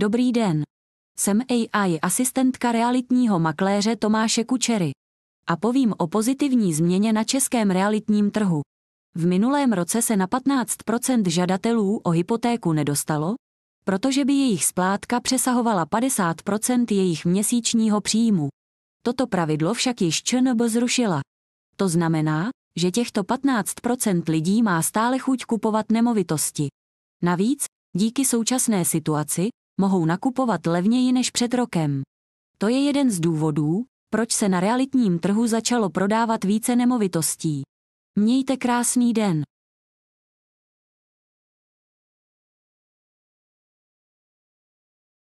Dobrý den. Jsem AI asistentka realitního makléře Tomáše Kučery. A povím o pozitivní změně na českém realitním trhu. V minulém roce se na 15% žadatelů o hypotéku nedostalo, protože by jejich splátka přesahovala 50% jejich měsíčního příjmu. Toto pravidlo však již ČNB zrušila. To znamená, že těchto 15% lidí má stále chuť kupovat nemovitosti. Navíc, díky současné situaci, mohou nakupovat levněji než před rokem. To je jeden z důvodů, proč se na realitním trhu začalo prodávat více nemovitostí. Mějte krásný den.